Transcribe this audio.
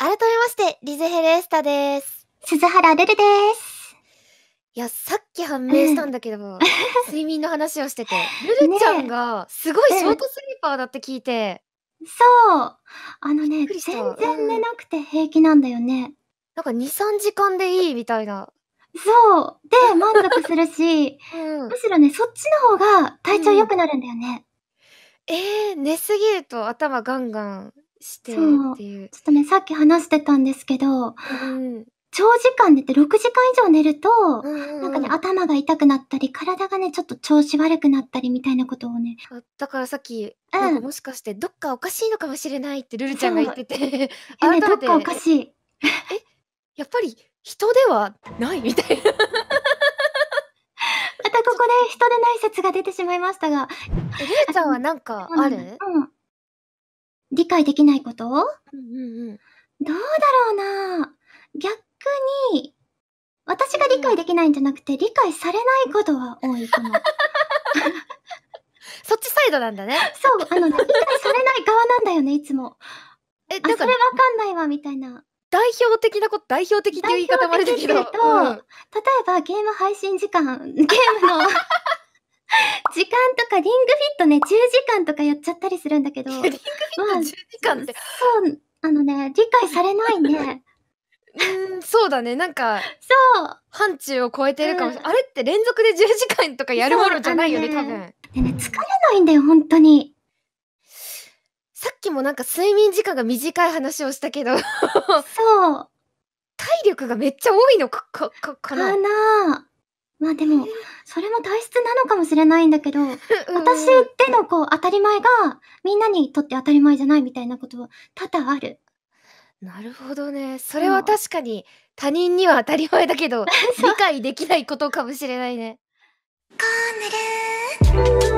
改めまして、リズヘレスタです。鈴原ルルです。いや、さっき判明したんだけど、うん、睡眠の話をしてて、ルルちゃんがすごいショートスリーパーだって聞いて。ね、そう。あのね、全然寝なくて平気なんだよね。うん、なんか2、3時間でいいみたいな。そう。で、満足するし、うん、むしろね、そっちの方が体調良くなるんだよね。うん、えー、寝すぎると頭ガンガンしてっていう。ちょっとね、さっき話してたんですけど、うん長時間寝て6時間以上寝ると、なんかね、頭が痛くなったり、体がね、ちょっと調子悪くなったりみたいなことをね。だからさっき、うん、もしかしてどっかおかしいのかもしれないってルルちゃんが言ってて、え、ね、どっかおかしい。え、やっぱり人ではないみたいな またここで人でない説が出てしまいましたが。ルルちゃんはなんかある、うん、うん理解できないこと、うんうんうん、どうだろうな逆に、私が理解できないんじゃなくて、理解されないことは多いかも。そっちサイドなんだね。そう、あの、理解されない側なんだよね、いつも。え、だから。それわかんないわ、みたいな。代表的なこと、代表的っていう言い方もあるけど。と、うん、例えばゲーム配信時間、ゲームの 時間とかリングフィットね10時間とかやっちゃったりするんだけどリングフィット10時間って、まあ、そうあのね理解されないね うんそうだねなんかそう範疇を超えてるかもしれない、うん、あれって連続で10時間とかやるものじゃないよね、ね、多分でね疲れないんだよ本当にさっきもなんか睡眠時間が短い話をしたけどそう 体力がめっちゃ多いのかかかなかなまあでも、それも体質なのかもしれないんだけど、私でのこう当たり前が、みんなにとって当たり前じゃないみたいなことは多々ある。なるほどね。それは確かに他人には当たり前だけど、理解できないことかもしれないね。コーネル